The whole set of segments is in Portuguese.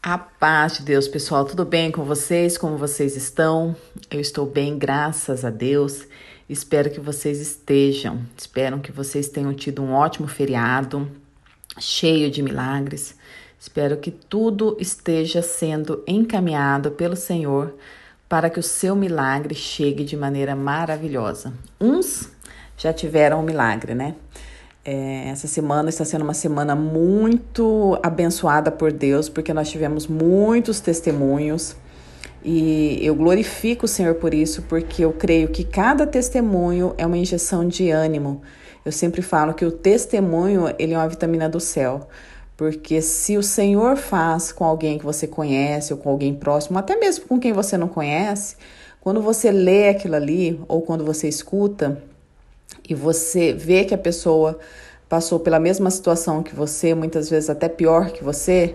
A paz de Deus, pessoal, tudo bem com vocês? Como vocês estão? Eu estou bem, graças a Deus. Espero que vocês estejam. Espero que vocês tenham tido um ótimo feriado, cheio de milagres. Espero que tudo esteja sendo encaminhado pelo Senhor para que o seu milagre chegue de maneira maravilhosa. Uns já tiveram o um milagre, né? É, essa semana está sendo uma semana muito abençoada por Deus, porque nós tivemos muitos testemunhos. E eu glorifico o Senhor por isso, porque eu creio que cada testemunho é uma injeção de ânimo. Eu sempre falo que o testemunho, ele é uma vitamina do céu. Porque se o Senhor faz com alguém que você conhece ou com alguém próximo, até mesmo com quem você não conhece, quando você lê aquilo ali ou quando você escuta e você vê que a pessoa passou pela mesma situação que você, muitas vezes até pior que você,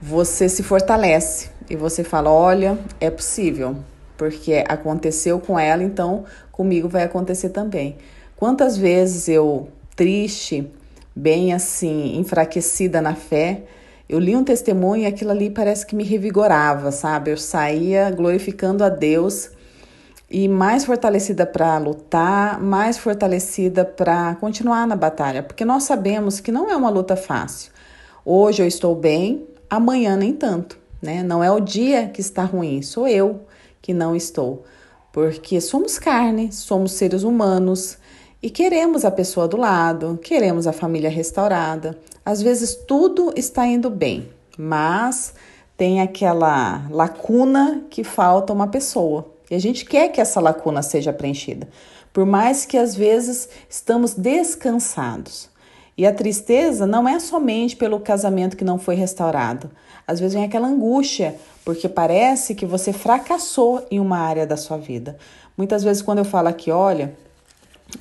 você se fortalece e você fala: olha, é possível, porque aconteceu com ela, então comigo vai acontecer também. Quantas vezes eu, triste, bem assim, enfraquecida na fé, eu li um testemunho e aquilo ali parece que me revigorava, sabe? Eu saía glorificando a Deus e mais fortalecida para lutar, mais fortalecida para continuar na batalha, porque nós sabemos que não é uma luta fácil. Hoje eu estou bem, amanhã nem tanto, né? Não é o dia que está ruim, sou eu que não estou, porque somos carne, somos seres humanos e queremos a pessoa do lado, queremos a família restaurada. Às vezes tudo está indo bem, mas tem aquela lacuna que falta uma pessoa a gente quer que essa lacuna seja preenchida, por mais que às vezes estamos descansados. E a tristeza não é somente pelo casamento que não foi restaurado. Às vezes vem aquela angústia, porque parece que você fracassou em uma área da sua vida. Muitas vezes, quando eu falo aqui, olha,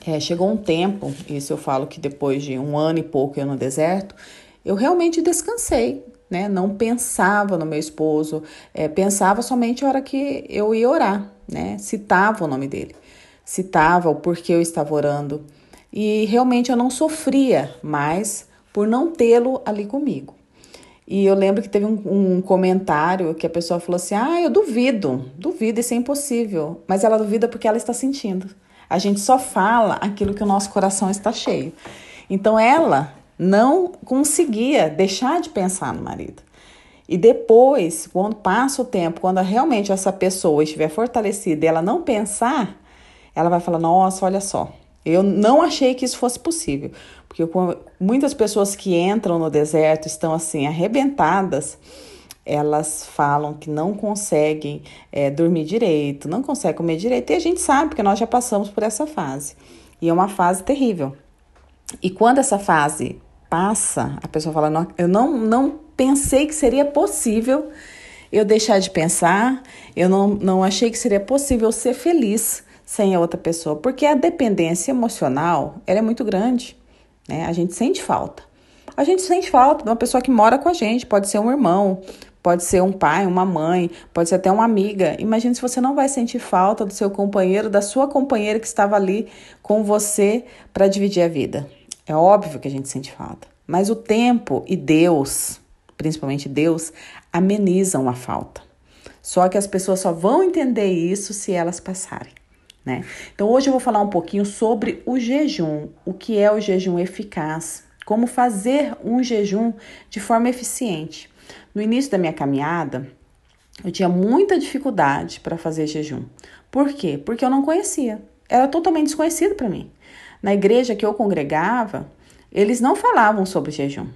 é, chegou um tempo, isso eu falo que depois de um ano e pouco eu no deserto, eu realmente descansei, né? Não pensava no meu esposo, é, pensava somente a hora que eu ia orar né? Citava o nome dele, citava o porquê eu estava orando. E realmente eu não sofria mais por não tê-lo ali comigo. E eu lembro que teve um, um, comentário que a pessoa falou assim: Ah, eu duvido, duvido, isso é impossível. Mas ela duvida porque ela está sentindo. A gente só fala aquilo que o nosso coração está cheio. Então ela não conseguia deixar de pensar no marido. E depois, quando passa o tempo, quando realmente essa pessoa estiver fortalecida e ela não pensar, ela vai falar: Nossa, olha só, eu não achei que isso fosse possível. Porque muitas pessoas que entram no deserto estão assim, arrebentadas. Elas falam que não conseguem é, dormir direito, não conseguem comer direito, e a gente sabe, porque nós já passamos por essa fase. E é uma fase terrível. E quando essa fase passa, a pessoa fala: não, Eu não, não pensei que seria possível eu deixar de pensar, eu não, não achei que seria possível ser feliz sem a outra pessoa, porque a dependência emocional ela é muito grande, né? A gente sente falta. A gente sente falta de uma pessoa que mora com a gente, pode ser um irmão, pode ser um pai, uma mãe, pode ser até uma amiga. Imagina se você não vai sentir falta do seu companheiro, da sua companheira que estava ali com você para dividir a vida. É óbvio que a gente sente falta, mas o tempo e Deus principalmente Deus, amenizam a falta. Só que as pessoas só vão entender isso se elas passarem. Né? Então hoje eu vou falar um pouquinho sobre o jejum, o que é o jejum eficaz, como fazer um jejum de forma eficiente. No início da minha caminhada, eu tinha muita dificuldade para fazer jejum. Por quê? Porque eu não conhecia. Era totalmente desconhecido para mim. Na igreja que eu congregava, eles não falavam sobre jejum.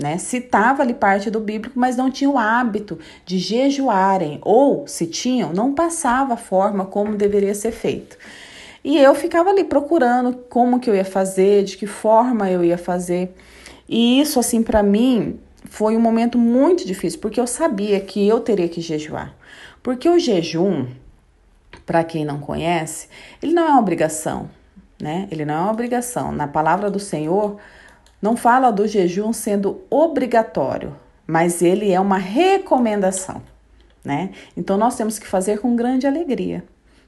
Né? Citava ali parte do bíblico, mas não tinha o hábito de jejuarem, ou se tinham, não passava a forma como deveria ser feito. E eu ficava ali procurando como que eu ia fazer, de que forma eu ia fazer. E isso assim para mim foi um momento muito difícil, porque eu sabia que eu teria que jejuar. Porque o jejum, para quem não conhece, ele não é uma obrigação, né? Ele não é uma obrigação. Na palavra do Senhor, não fala do jejum sendo obrigatório, mas ele é uma recomendação, né? Então nós temos que fazer com grande alegria,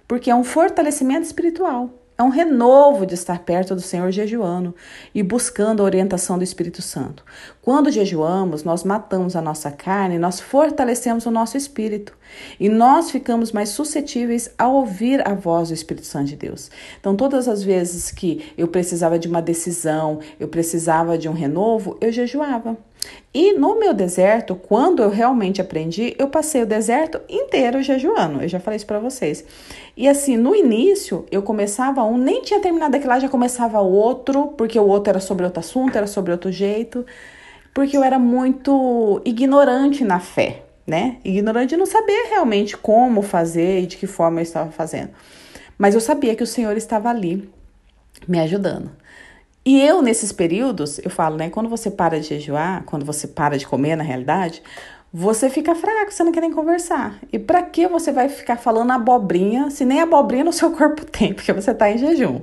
porque é um fortalecimento espiritual. É um renovo de estar perto do Senhor jejuando e buscando a orientação do Espírito Santo. Quando jejuamos, nós matamos a nossa carne, nós fortalecemos o nosso espírito e nós ficamos mais suscetíveis a ouvir a voz do Espírito Santo de Deus. Então, todas as vezes que eu precisava de uma decisão, eu precisava de um renovo, eu jejuava. E no meu deserto, quando eu realmente aprendi, eu passei o deserto inteiro jejuando. Eu já falei isso para vocês. E assim, no início, eu começava um, nem tinha terminado aquele lá, já começava outro, porque o outro era sobre outro assunto, era sobre outro jeito. Porque eu era muito ignorante na fé, né? Ignorante de não saber realmente como fazer e de que forma eu estava fazendo. Mas eu sabia que o Senhor estava ali me ajudando. E eu, nesses períodos, eu falo, né? Quando você para de jejuar, quando você para de comer, na realidade, você fica fraco, você não quer nem conversar. E para que você vai ficar falando abobrinha, se nem abobrinha no seu corpo tem, porque você tá em jejum,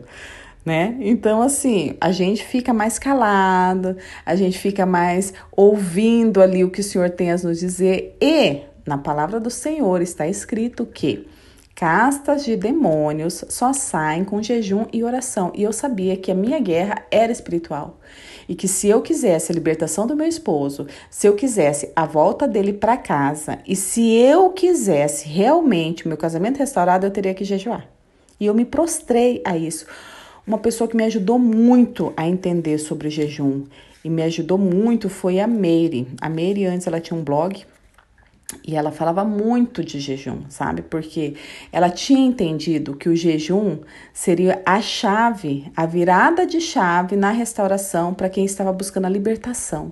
né? Então, assim, a gente fica mais calado, a gente fica mais ouvindo ali o que o Senhor tem a nos dizer. E na palavra do Senhor está escrito que Castas de demônios só saem com jejum e oração, e eu sabia que a minha guerra era espiritual. E que se eu quisesse a libertação do meu esposo, se eu quisesse a volta dele para casa, e se eu quisesse realmente o meu casamento restaurado, eu teria que jejuar. E eu me prostrei a isso. Uma pessoa que me ajudou muito a entender sobre jejum e me ajudou muito foi a Meire. A Meire antes ela tinha um blog e ela falava muito de jejum, sabe? Porque ela tinha entendido que o jejum seria a chave, a virada de chave na restauração para quem estava buscando a libertação.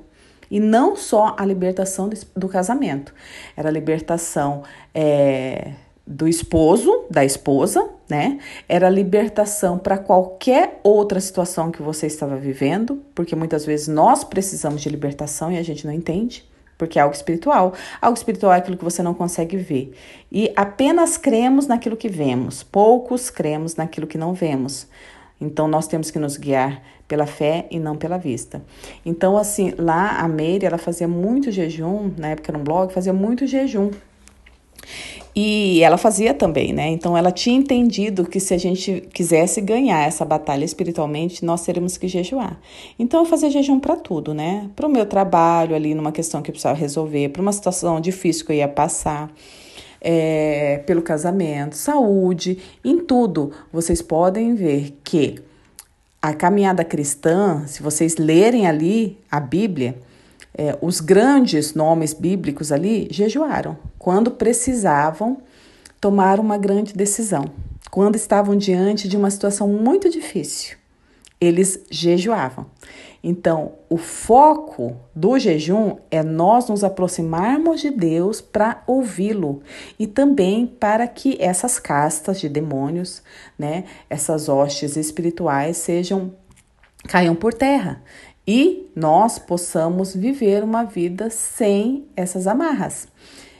E não só a libertação do casamento, era a libertação é, do esposo, da esposa, né? Era a libertação para qualquer outra situação que você estava vivendo, porque muitas vezes nós precisamos de libertação e a gente não entende porque é algo espiritual. Algo espiritual é aquilo que você não consegue ver. E apenas cremos naquilo que vemos, poucos cremos naquilo que não vemos. Então nós temos que nos guiar pela fé e não pela vista. Então assim, lá a Meire, ela fazia muito jejum, na época era um blog, fazia muito jejum. E ela fazia também, né? Então ela tinha entendido que se a gente quisesse ganhar essa batalha espiritualmente, nós teríamos que jejuar. Então eu fazia jejum para tudo, né? Para o meu trabalho ali, numa questão que eu precisava resolver, para uma situação difícil que eu ia passar. É, pelo casamento, saúde, em tudo, vocês podem ver que a caminhada cristã, se vocês lerem ali a Bíblia, é, os grandes nomes bíblicos ali jejuaram quando precisavam tomar uma grande decisão, quando estavam diante de uma situação muito difícil. Eles jejuavam. Então, o foco do jejum é nós nos aproximarmos de Deus para ouvi-lo e também para que essas castas de demônios, né, essas hostes espirituais sejam caiam por terra e nós possamos viver uma vida sem essas amarras.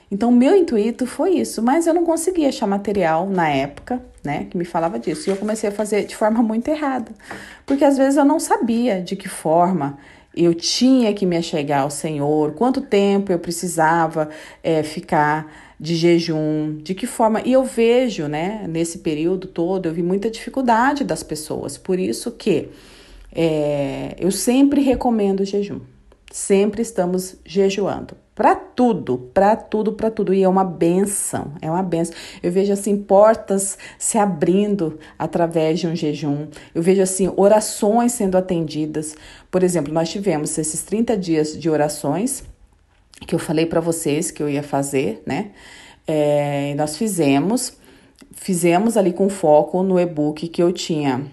Então, meu intuito foi isso, mas eu não conseguia achar material na época, né, que me falava disso. E eu comecei a fazer de forma muito errada, porque às vezes eu não sabia de que forma eu tinha que me achegar ao Senhor, quanto tempo eu precisava é, ficar de jejum, de que forma. E eu vejo, né, nesse período todo, eu vi muita dificuldade das pessoas, por isso que é, eu sempre recomendo jejum. Sempre estamos jejuando. Para tudo, para tudo, para tudo. E é uma benção, é uma benção. Eu vejo assim portas se abrindo através de um jejum. Eu vejo assim orações sendo atendidas. Por exemplo, nós tivemos esses 30 dias de orações que eu falei para vocês que eu ia fazer, né? É, nós fizemos, fizemos ali com foco no e-book que eu tinha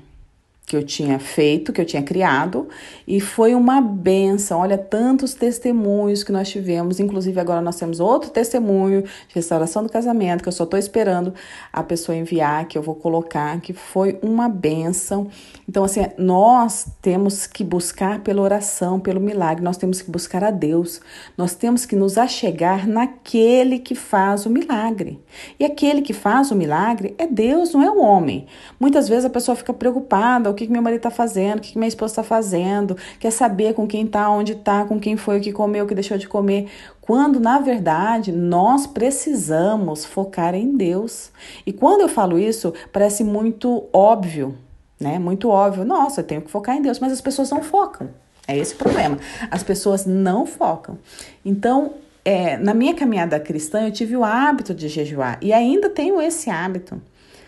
que eu tinha feito, que eu tinha criado, e foi uma benção. Olha, tantos testemunhos que nós tivemos, inclusive agora nós temos outro testemunho de restauração do casamento, que eu só estou esperando a pessoa enviar, que eu vou colocar, que foi uma benção. Então, assim, nós temos que buscar pela oração, pelo milagre, nós temos que buscar a Deus, nós temos que nos achegar naquele que faz o milagre. E aquele que faz o milagre é Deus, não é o homem. Muitas vezes a pessoa fica preocupada, o que, que meu marido está fazendo, o que, que minha esposa está fazendo, quer saber com quem está, onde está, com quem foi, o que comeu, o que deixou de comer. Quando, na verdade, nós precisamos focar em Deus. E quando eu falo isso, parece muito óbvio, né? Muito óbvio. Nossa, eu tenho que focar em Deus, mas as pessoas não focam. É esse o problema. As pessoas não focam. Então, é, na minha caminhada cristã, eu tive o hábito de jejuar e ainda tenho esse hábito.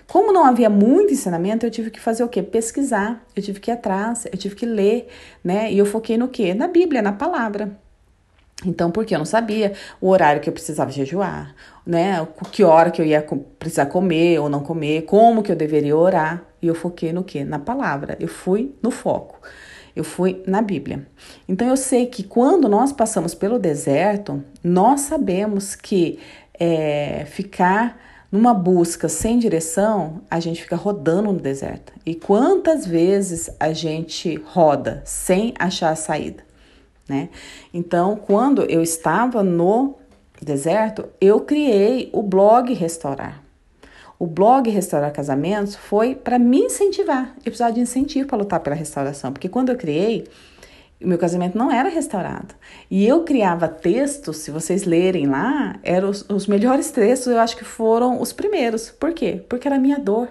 Como não havia muito ensinamento, eu tive que fazer o quê? Pesquisar, eu tive que ir atrás, eu tive que ler, né? E eu foquei no quê? Na Bíblia, na palavra. Então, porque eu não sabia o horário que eu precisava jejuar, né? Que hora que eu ia precisar comer ou não comer, como que eu deveria orar. E eu foquei no quê? Na palavra. Eu fui no foco. Eu fui na Bíblia. Então eu sei que quando nós passamos pelo deserto, nós sabemos que é, ficar numa busca sem direção, a gente fica rodando no deserto. E quantas vezes a gente roda sem achar a saída, né? Então, quando eu estava no deserto, eu criei o blog Restaurar. O blog Restaurar Casamentos foi para me incentivar. Eu precisava de incentivo para lutar pela restauração, porque quando eu criei, o meu casamento não era restaurado. E eu criava textos, se vocês lerem lá, eram os, os, melhores textos, eu acho que foram os primeiros. Por quê? Porque era a minha dor.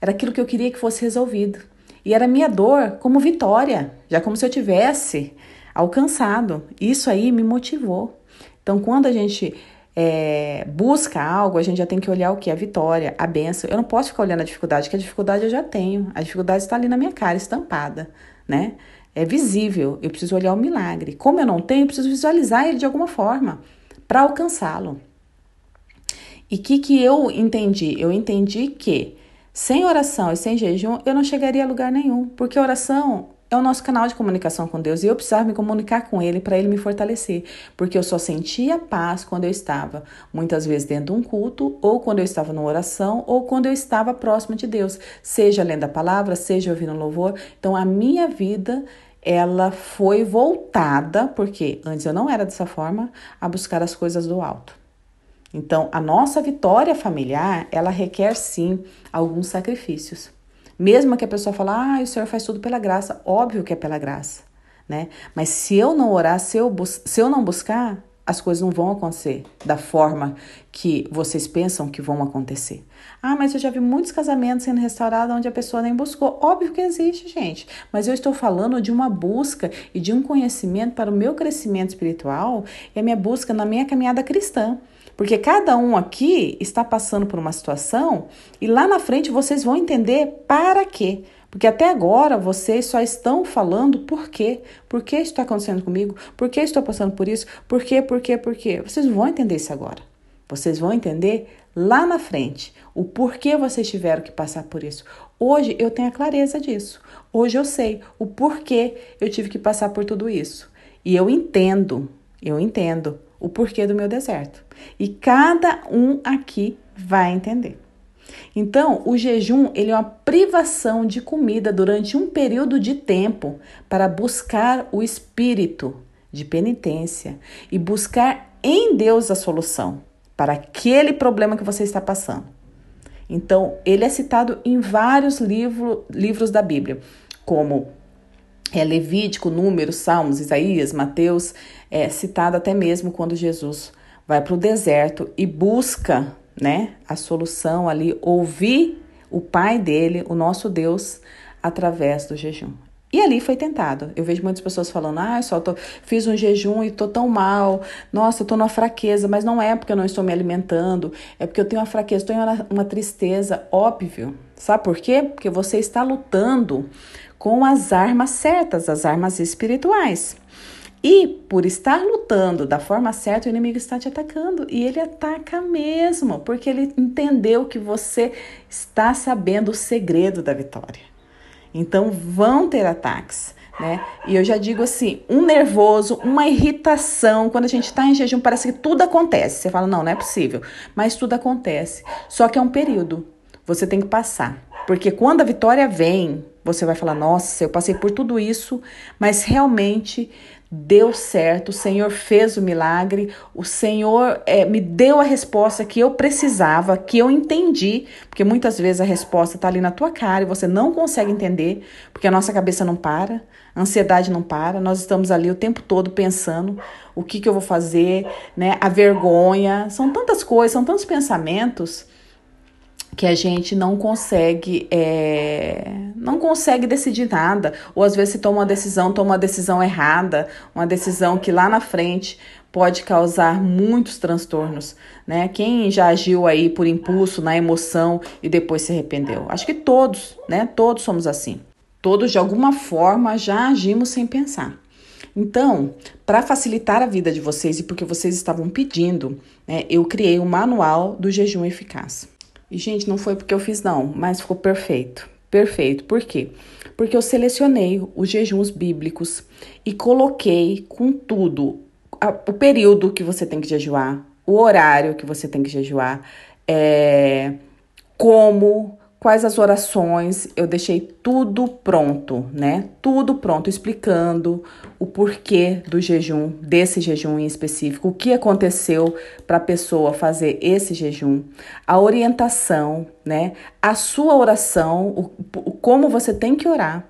Era aquilo que eu queria que fosse resolvido. E era a minha dor como vitória, já como se eu tivesse alcançado. Isso aí me motivou. Então, quando a gente é, busca algo, a gente já tem que olhar o que? A vitória, a benção. Eu não posso ficar olhando a dificuldade, que a dificuldade eu já tenho. A dificuldade está ali na minha cara, estampada, né? é visível, eu preciso olhar o milagre. Como eu não tenho, eu preciso visualizar ele de alguma forma para alcançá-lo. E que que eu entendi? Eu entendi que sem oração e sem jejum eu não chegaria a lugar nenhum, porque oração é o nosso canal de comunicação com Deus e eu precisava me comunicar com Ele para Ele me fortalecer, porque eu só sentia paz quando eu estava muitas vezes dentro de um culto, ou quando eu estava numa oração, ou quando eu estava próximo de Deus, seja lendo a palavra, seja ouvindo um louvor. Então a minha vida ela foi voltada, porque antes eu não era dessa forma, a buscar as coisas do alto. Então, a nossa vitória familiar, ela requer sim alguns sacrifícios. Mesmo que a pessoa fale, ah, o Senhor faz tudo pela graça, óbvio que é pela graça, né? Mas se eu não orar, se eu, se eu não buscar, as coisas não vão acontecer da forma que vocês pensam que vão acontecer. Ah, mas eu já vi muitos casamentos sendo restaurados onde a pessoa nem buscou. Óbvio que existe, gente. Mas eu estou falando de uma busca e de um conhecimento para o meu crescimento espiritual e a minha busca na minha caminhada cristã. Porque cada um aqui está passando por uma situação e lá na frente vocês vão entender para quê. Porque até agora vocês só estão falando por quê. Por que isso está acontecendo comigo? Por que estou passando por isso? Por quê, por quê, por quê? Vocês vão entender isso agora. Vocês vão entender lá na frente o porquê vocês tiveram que passar por isso. Hoje eu tenho a clareza disso. Hoje eu sei o porquê eu tive que passar por tudo isso. E eu entendo, eu entendo o porquê do meu deserto. E cada um aqui vai entender. Então, o jejum ele é uma privação de comida durante um período de tempo para buscar o espírito de penitência e buscar em Deus a solução para aquele problema que você está passando. Então, ele é citado em vários livro, livros da Bíblia, como é, Levítico, Números, Salmos, Isaías, Mateus, é citado até mesmo quando Jesus vai para o deserto e busca né, a solução ali, ouvir o Pai dele, o nosso Deus, através do jejum. E ali foi tentado. Eu vejo muitas pessoas falando: ah, só tô, fiz um jejum e tô tão mal. Nossa, eu tô numa fraqueza. Mas não é porque eu não estou me alimentando, é porque eu tenho uma fraqueza, tenho uma, uma tristeza. Óbvio. Sabe por quê? Porque você está lutando com as armas certas, as armas espirituais. E por estar lutando da forma certa, o inimigo está te atacando e ele ataca mesmo, porque ele entendeu que você está sabendo o segredo da vitória. Então vão ter ataques. Né? E eu já digo assim, um nervoso, uma irritação, quando a gente está em jejum, parece que tudo acontece. Você fala, não, não é possível, mas tudo acontece. Só que é um período, você tem que passar. Porque quando a vitória vem, você vai falar: nossa, eu passei por tudo isso, mas realmente deu certo, o Senhor fez o milagre, o Senhor é, me deu a resposta que eu precisava, que eu entendi, porque muitas vezes a resposta está ali na tua cara e você não consegue entender, porque a nossa cabeça não para, a ansiedade não para, nós estamos ali o tempo todo pensando o que, que eu vou fazer, né? a vergonha, são tantas coisas, são tantos pensamentos que a gente não consegue é, não consegue decidir nada ou às vezes se toma uma decisão toma uma decisão errada uma decisão que lá na frente pode causar muitos transtornos né quem já agiu aí por impulso na emoção e depois se arrependeu acho que todos né todos somos assim todos de alguma forma já agimos sem pensar então, para facilitar a vida de vocês e porque vocês estavam pedindo, né, eu criei o um manual do jejum eficaz. E, gente, não foi porque eu fiz, não, mas ficou perfeito. Perfeito. Por quê? Porque eu selecionei os jejuns bíblicos e coloquei com tudo a, o período que você tem que jejuar, o horário que você tem que jejuar, é, como quais as orações, eu deixei tudo pronto, né? Tudo pronto, explicando o porquê do jejum, desse jejum em específico, o que aconteceu para a pessoa fazer esse jejum, a orientação, né? A sua oração, o, o, como você tem que orar,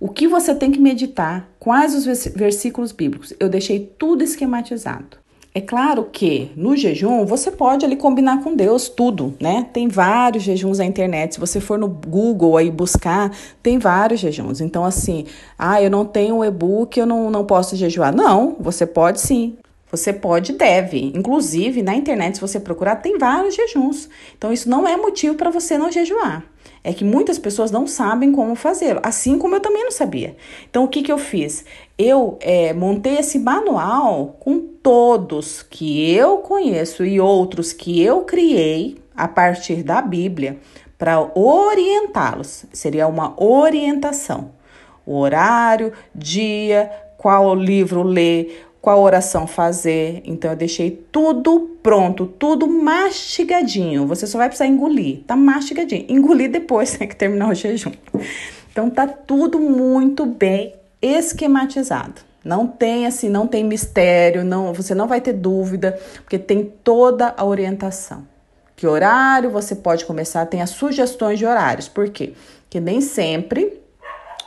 o que você tem que meditar, quais os versículos bíblicos. Eu deixei tudo esquematizado. É claro que no jejum você pode ali combinar com Deus tudo, né? Tem vários jejuns na internet. Se você for no Google aí buscar, tem vários jejuns. Então, assim, ah, eu não tenho e-book, eu não, não posso jejuar. Não, você pode sim. Você pode deve. Inclusive, na internet, se você procurar, tem vários jejuns. Então, isso não é motivo para você não jejuar. É que muitas pessoas não sabem como fazê-lo, assim como eu também não sabia. Então, o que, que eu fiz? Eu é, montei esse manual com todos que eu conheço e outros que eu criei a partir da Bíblia para orientá-los. Seria uma orientação. O horário, dia, qual livro ler, qual oração fazer. Então eu deixei tudo pronto, tudo mastigadinho. Você só vai precisar engolir, tá mastigadinho. Engolir depois, tem né, que terminar o jejum. Então tá tudo muito bem esquematizado. Não tem assim, não tem mistério, não, você não vai ter dúvida, porque tem toda a orientação. Que horário você pode começar? Tem as sugestões de horários. Por quê? Porque nem sempre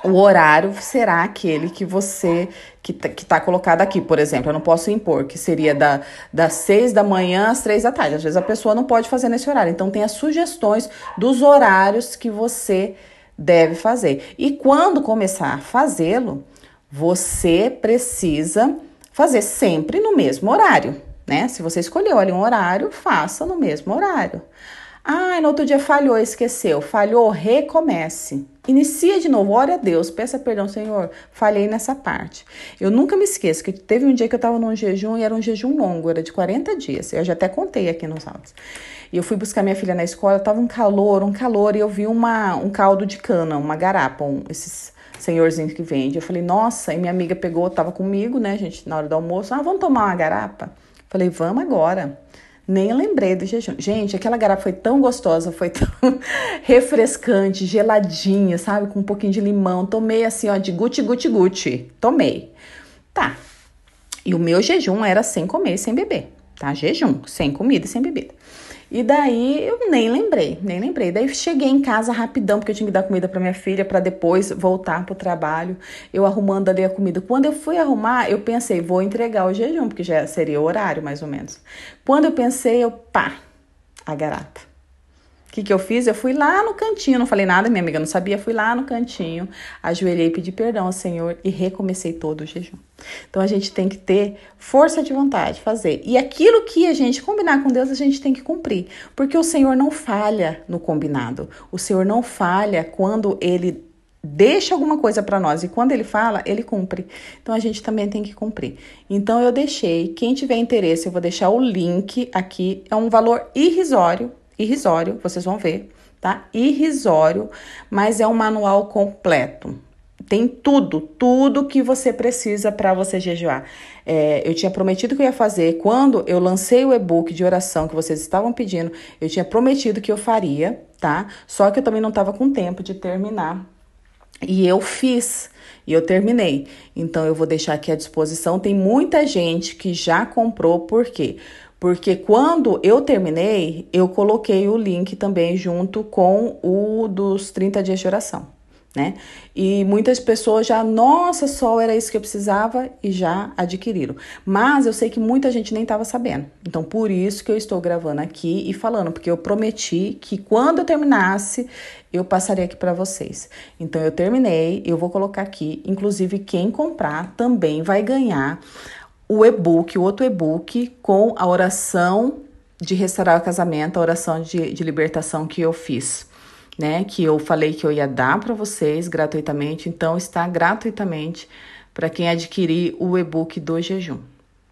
o horário será aquele que você que está tá colocado aqui, por exemplo, eu não posso impor, que seria da, das 6 da manhã às 3 da tarde. Às vezes a pessoa não pode fazer nesse horário. Então tem as sugestões dos horários que você deve fazer. E quando começar a fazê-lo, você precisa fazer sempre no mesmo horário, né? Se você escolheu ali um horário, faça no mesmo horário. Ah, no outro dia falhou, esqueceu. Falhou, recomece. Inicia de novo, ore a Deus, peça perdão, Senhor, falhei nessa parte. Eu nunca me esqueço que teve um dia que eu estava num jejum e era um jejum longo, era de 40 dias. Eu já até contei aqui nos áudios. E eu fui buscar minha filha na escola, estava um calor, um calor, e eu vi uma, um caldo de cana, uma garapa, um, esses senhorzinhos que vende. Eu falei, nossa, e minha amiga pegou, estava comigo, né, gente, na hora do almoço, ah, vamos tomar uma garapa? Falei, vamos agora. Nem lembrei do jejum. Gente, aquela garapa foi tão gostosa, foi tão refrescante, geladinha, sabe? Com um pouquinho de limão. Tomei assim, ó, de guti, guti, guti. Tomei. Tá. E o meu jejum era sem comer, sem beber. Tá? Jejum, sem comida, sem bebida. E daí eu nem lembrei, nem lembrei. Daí cheguei em casa rapidão, porque eu tinha que dar comida para minha filha, para depois voltar pro trabalho. Eu arrumando ali a comida. Quando eu fui arrumar, eu pensei, vou entregar o jejum, porque já seria o horário mais ou menos. Quando eu pensei, eu pá, a garota que, que eu fiz? Eu fui lá no cantinho, não falei nada, minha amiga não sabia, fui lá no cantinho, ajoelhei, pedi perdão ao Senhor e recomecei todo o jejum. Então a gente tem que ter força de vontade, fazer. E aquilo que a gente combinar com Deus, a gente tem que cumprir, porque o Senhor não falha no combinado. O Senhor não falha quando ele deixa alguma coisa para nós e quando ele fala, ele cumpre. Então a gente também tem que cumprir. Então eu deixei, quem tiver interesse, eu vou deixar o link aqui. É um valor irrisório irrisório, vocês vão ver, tá? Irrisório, mas é um manual completo. Tem tudo, tudo que você precisa para você jejuar. É, eu tinha prometido que eu ia fazer. Quando eu lancei o e-book de oração que vocês estavam pedindo, eu tinha prometido que eu faria, tá? Só que eu também não estava com tempo de terminar. E eu fiz, e eu terminei. Então eu vou deixar aqui à disposição. Tem muita gente que já comprou, por quê? Porque porque quando eu terminei, eu coloquei o link também junto com o dos 30 dias de oração, né? E muitas pessoas já, nossa, só era isso que eu precisava e já adquiriram. Mas eu sei que muita gente nem estava sabendo. Então, por isso que eu estou gravando aqui e falando, porque eu prometi que quando eu terminasse, eu passaria aqui para vocês. Então, eu terminei, eu vou colocar aqui. Inclusive, quem comprar também vai ganhar o e-book, o outro e-book com a oração de restaurar o casamento, a oração de, de libertação que eu fiz, né? Que eu falei que eu ia dar para vocês gratuitamente, então está gratuitamente para quem adquirir o e-book do jejum,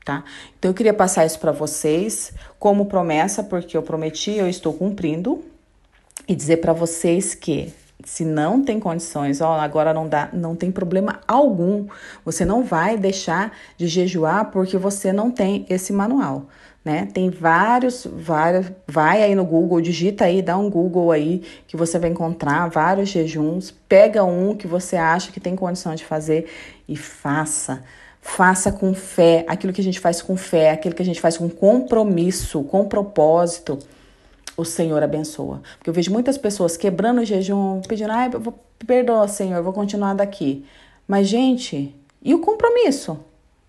tá? Então eu queria passar isso para vocês como promessa, porque eu prometi, eu estou cumprindo, e dizer para vocês que se não tem condições, ó, agora não dá, não tem problema algum. Você não vai deixar de jejuar porque você não tem esse manual, né? Tem vários, vários, vai aí no Google, digita aí, dá um Google aí que você vai encontrar vários jejuns, pega um que você acha que tem condição de fazer e faça. Faça com fé, aquilo que a gente faz com fé, aquilo que a gente faz com compromisso, com propósito o Senhor abençoa. Porque eu vejo muitas pessoas quebrando o jejum, pedindo, ai, ah, perdoa, Senhor, vou continuar daqui. Mas, gente, e o compromisso?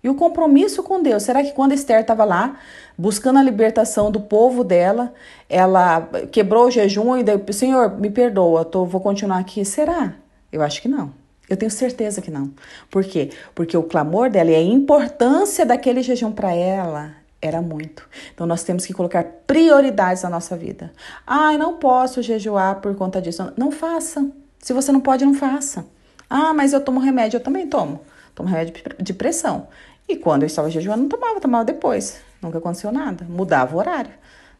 E o compromisso com Deus? Será que quando Esther estava lá, buscando a libertação do povo dela, ela quebrou o jejum e daí, Senhor, me perdoa, tô, vou continuar aqui? Será? Eu acho que não. Eu tenho certeza que não. Por quê? Porque o clamor dela e a importância daquele jejum para ela era muito. Então nós temos que colocar prioridades na nossa vida. Ai, eu não posso jejuar por conta disso. Não faça. Se você não pode, não faça. Ah, mas eu tomo remédio, eu também tomo. Tomo remédio de pressão. E quando eu estava jejuando, não tomava, tomava depois. Nunca aconteceu nada. Mudava o horário.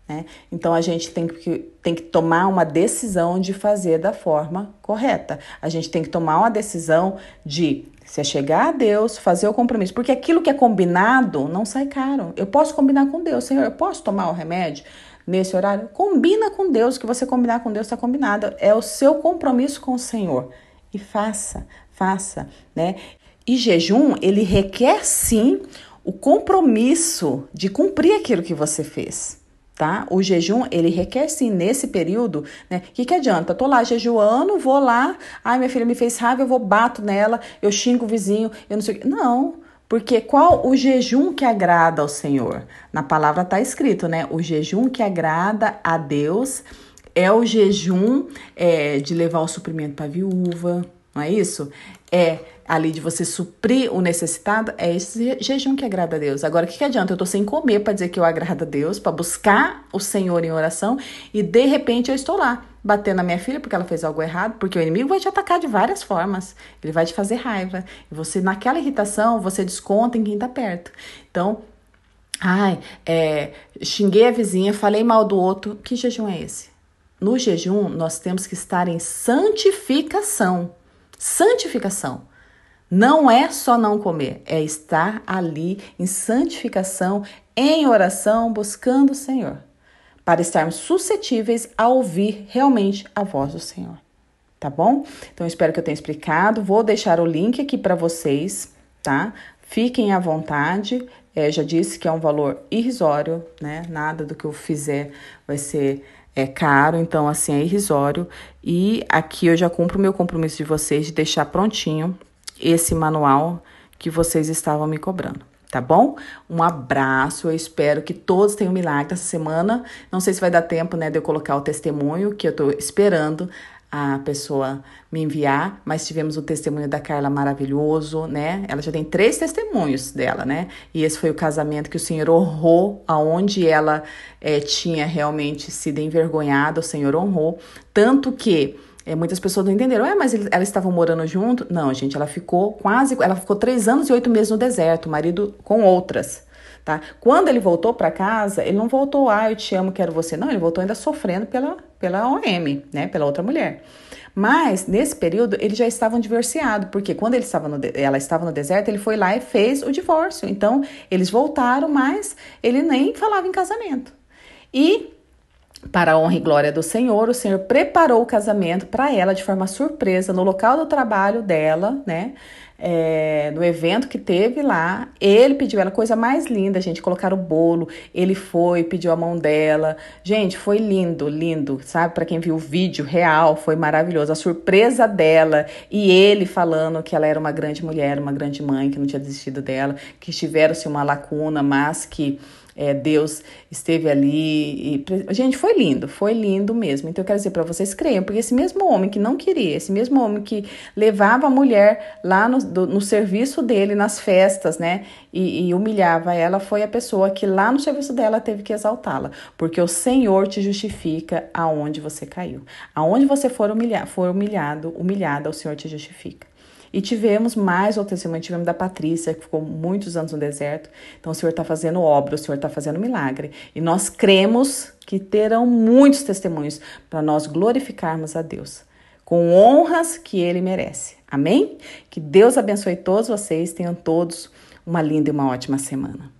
Né? Então a gente tem que, tem que tomar uma decisão de fazer da forma correta. A gente tem que tomar uma decisão de se chegar a Deus, fazer o compromisso, porque aquilo que é combinado não sai caro. Eu posso combinar com Deus, Senhor, eu posso tomar o remédio nesse horário? Combina com Deus, que você combinar com Deus está combinado. É o seu compromisso com o Senhor. E faça, faça, né? E jejum, ele requer sim o compromisso de cumprir aquilo que você fez tá? O jejum, ele requer sim nesse período, né? O que, que adianta? tô lá jejuando, vou lá, ai, minha filha me fez raiva, eu vou bato nela, eu xingo o vizinho, eu não sei o que. Não. Porque qual o jejum que agrada ao Senhor? Na palavra tá escrito, né? O jejum que agrada a Deus é o jejum é, de levar o suprimento para viúva, não é isso? É ali de você suprir o necessitado, é esse jejum que agrada a Deus. Agora, o que, que adianta? Eu estou sem comer para dizer que eu agrado a Deus, para buscar o Senhor em oração, e de repente eu estou lá, batendo na minha filha porque ela fez algo errado, porque o inimigo vai te atacar de várias formas. Ele vai te fazer raiva. E você, naquela irritação, você desconta em quem está perto. Então, ai, é, xinguei a vizinha, falei mal do outro. Que jejum é esse? No jejum, nós temos que estar em santificação. Santificação. Não é só não comer, é estar ali em santificação, em oração, buscando o Senhor, para estarmos suscetíveis a ouvir realmente a voz do Senhor. Tá bom? Então espero que eu tenha explicado. Vou deixar o link aqui para vocês, tá? Fiquem à vontade. É, já disse que é um valor irrisório, né? Nada do que eu fizer vai ser é caro, então assim é irrisório. E aqui eu já cumpro o meu compromisso de vocês de deixar prontinho esse manual que vocês estavam me cobrando tá bom? Um abraço, eu espero que todos tenham um milagre essa semana. Não sei se vai dar tempo, né, de eu colocar o testemunho, que eu tô esperando a pessoa me enviar, mas tivemos o testemunho da Carla maravilhoso, né? Ela já tem três testemunhos dela, né? E esse foi o casamento que o Senhor honrou, aonde ela é, tinha realmente sido envergonhada, o Senhor honrou, tanto que é, muitas pessoas não entenderam. É, mas eles, elas estavam morando junto? Não, gente, ela ficou quase. Ela ficou três anos e oito meses no deserto, marido com outras. Tá? Quando ele voltou para casa, ele não voltou, ah, eu te amo, quero você. Não, ele voltou ainda sofrendo pela, pela OM, né? Pela outra mulher. Mas, nesse período, eles já estavam divorciados, porque quando ele estava no, ela estava no deserto, ele foi lá e fez o divórcio. Então, eles voltaram, mas ele nem falava em casamento. E para a honra e glória do Senhor, o Senhor preparou o casamento para ela de forma surpresa no local do trabalho dela, né? É, no evento que teve lá, ele pediu ela coisa mais linda, gente. Colocaram o bolo, ele foi, pediu a mão dela. Gente, foi lindo, lindo, sabe? Para quem viu o vídeo real, foi maravilhoso. A surpresa dela e ele falando que ela era uma grande mulher, uma grande mãe, que não tinha desistido dela, que tiveram-se uma lacuna, mas que é, Deus esteve ali. E... Gente, foi lindo, foi lindo mesmo. Então eu quero dizer para vocês, creiam, porque esse mesmo homem que não queria, esse mesmo homem que levava a mulher lá no, do, no serviço dele, nas festas, né, e, e humilhava ela, foi a pessoa que lá no serviço dela teve que exaltá-la, porque o Senhor te justifica aonde você caiu. Aonde você for, humilha, for humilhado, humilhada, o Senhor te justifica. E tivemos mais outro testemunho, tivemos da Patrícia, que ficou muitos anos no deserto. Então o Senhor está fazendo obra, o Senhor está fazendo milagre. E nós cremos que terão muitos testemunhos para nós glorificarmos a Deus, com honras que Ele merece. Amém? Que Deus abençoe todos vocês, tenham todos uma linda e uma ótima semana.